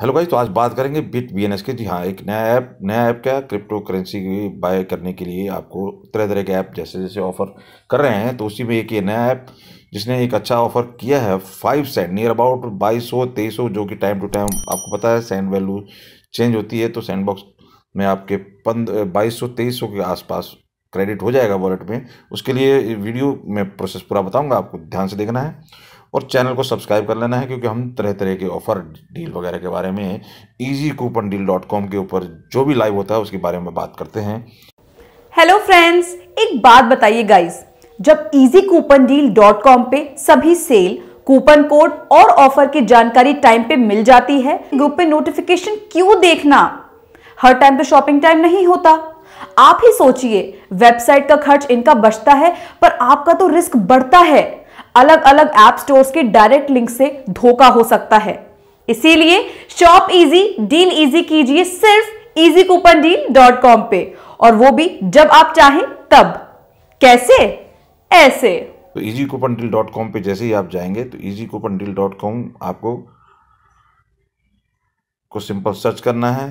hello guys तो आज बात करेंगे बिट बी एन एस जी हाँ एक नया ऐप नया ऐप क्या है क्रिप्टो करेंसी बाय करने के लिए आपको तरह तरह के ऐप जैसे जैसे ऑफर कर रहे हैं तो उसी में एक ये नया ऐप जिसने एक अच्छा ऑफर किया है फाइव सेंट नियर अबाउट बाईस सौ तेईस सौ जो कि टाइम टू टाइम आपको पता है सेंड वैल्यू चेंज होती है तो सैंड बॉक्स में आपके पंद बाईस सौ तेईस सौ के आसपास क्रेडिट हो जाएगा वॉलेट में उसके लिए वीडियो में प्रोसेस पूरा बताऊँगा आपको ध्यान से देखना है और चैनल को सब्सक्राइब कर लेना है क्योंकि हम तरह तरह के ऑफर डील वगैरह के बारे में easy coupon deal dot com के ऊपर जो भी लाइव होता है उसके बारे में बात करते हैं हेलो फ्रेंड्स एक बात बताइए गाइस जब easy coupon deal dot com पे सभी सेल कूपन कोड और ऑफर की जानकारी टाइम पे मिल जाती है ग्रुप पे नोटिफिकेशन क्यों देखना हर टाइम पे शॉपिंग टाइम नहीं होता आप ही सोचिए वेबसाइट का खर्च इनका बचता है पर आपका तो रिस्क बढ़ता है अलग अलग ऐप स्टोर के डायरेक्ट लिंक से धोखा हो सकता है इसीलिए शॉप इजी डील इजी कीजिए सिर्फ easy coupon deal dot com पे और वो भी जब आप चाहें तब कैसे ऐसे तो easy coupon deal dot com पे जैसे ही आप जाएंगे तो easy coupon deal dot com आपको को सिंपल सर्च करना है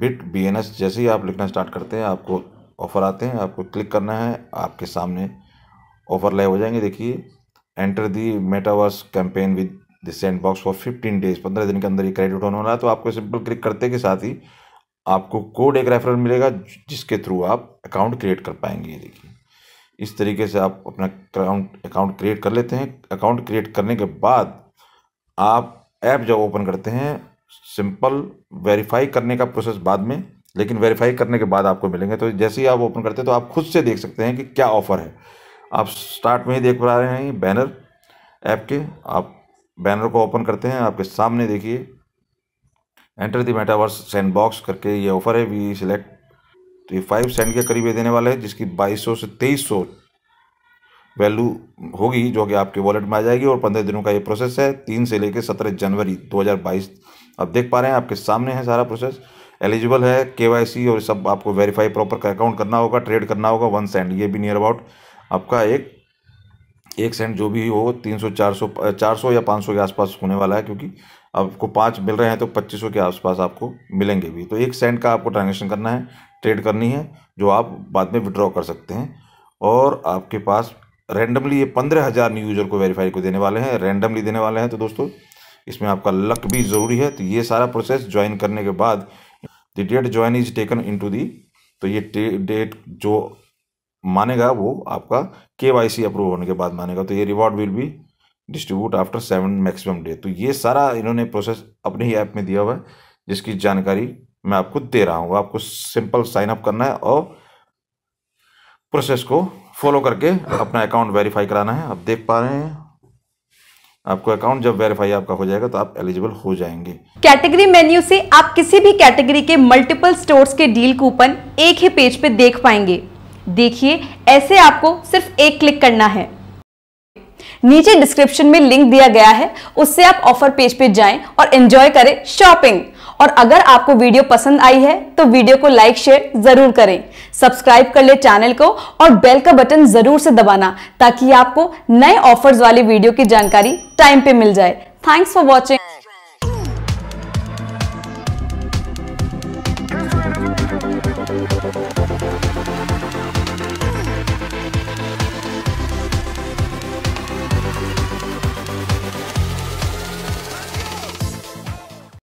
बिट बी एन एस जैसे ही आप लिखना स्टार्ट करते हैं आपको ऑफर आते हैं आपको क्लिक करना है आपके सामने ओवरलैप हो जाएंगे देखिए enter the metaverse campaign with the sandbox for fifteen days पंद्रह दिन के अंदर ये क्रेडिट होने वाला है तो आपको सिंपल क्लिक करते के साथ ही आपको कोड एक रेफरल मिलेगा जिसके थ्रू आप अकाउंट क्रिएट कर पाएंगे ये देखिए इस तरीके से आप अपना अकाउंट अकाउंट क्रिएट कर लेते हैं अकाउंट क्रिएट करने के बाद आप ऐप जब ओपन करते हैं सिंपल वेरीफाई करने का प्रोसेस बाद में लेकिन वेरीफाई करने के बाद आपको मिलेंगे तो जैसे ही आप ओपन करते हैं तो आप खुद से देख सकते हैं कि क्या ऑफ़र है आप स्टार्ट में ही देख पा रहे हैं बैनर ऐप के आप बैनर को ओपन करते हैं आपके सामने देखिए enter the metaverse sandbox करके ये ऑफर है वी सिलेक्ट तो ये फाइव सेंट के करीब ये देने वाला है जिसकी 2200 से 2300 वैल्यू होगी जो कि आपके वॉलेट में आ जाएगी और पंद्रह दिनों का ये प्रोसेस है तीन से लेकर सत्रह जनवरी 2022 आप देख पा रहे हैं आपके सामने है सारा प्रोसेस एलिजिबल है के और सब आपको वेरीफाई प्रॉपर अकाउंट करना होगा ट्रेड करना होगा वन सेंड ये भी नियर अबाउट आपका एक एक सेंट जो भी हो तीन सौ चार सौ चार सौ या पाँच सौ के आसपास होने वाला है क्योंकि आपको पाँच मिल रहे हैं तो पच्चीस सौ के आसपास आपको मिलेंगे भी तो एक सेंट का आपको ट्रांजेक्शन करना है ट्रेड करनी है जो आप बाद में विड्रॉ कर सकते हैं और आपके पास रैंडमली ये पंद्रह हज़ार न्यू यूज़र को वेरीफाई को देने वाले हैं रैंडमली देने वाले हैं तो दोस्तों इसमें आपका लक भी ज़रूरी है तो ये सारा प्रोसेस ज्वाइन करने के बाद the date join is taken into the तो ये डेट जो मानेगा वो आपका के अप्रूव होने के बाद मानेगा तो ये रिवॉर्ड विल भी distribute after seven maximum day तो ये सारा इन्होंने प्रोसेस अपने ही ऐप में दिया हुआ है जिसकी जानकारी मैं आपको दे रहा हूँ आपको सिंपल साइन अप करना है और प्रोसेस को फॉलो करके अपना अकाउंट वेरीफाई कराना है आप देख पा रहे हैं आपको अकाउंट जब वेरीफाई आपका हो जाएगा तो आप एलिजिबल हो जाएंगे कैटेगरी मेन्यू से आप किसी भी कैटेगरी के मल्टीपल स्टोर्स के डील कूपन एक ही पेज पे देख पाएंगे देखिए ऐसे आपको सिर्फ एक क्लिक करना है नीचे डिस्क्रिप्शन में लिंक दिया गया है उससे आप ऑफर पेज पे जाएं और एंजॉय करें शॉपिंग और अगर आपको वीडियो पसंद आई है तो वीडियो को लाइक शेयर जरूर करें सब्सक्राइब कर ले चैनल को और बेल का बटन जरूर से दबाना ताकि आपको नए ऑफर्स वाली वीडियो की जानकारी टाइम पे मिल जाए थैंक्स फॉर वॉचिंग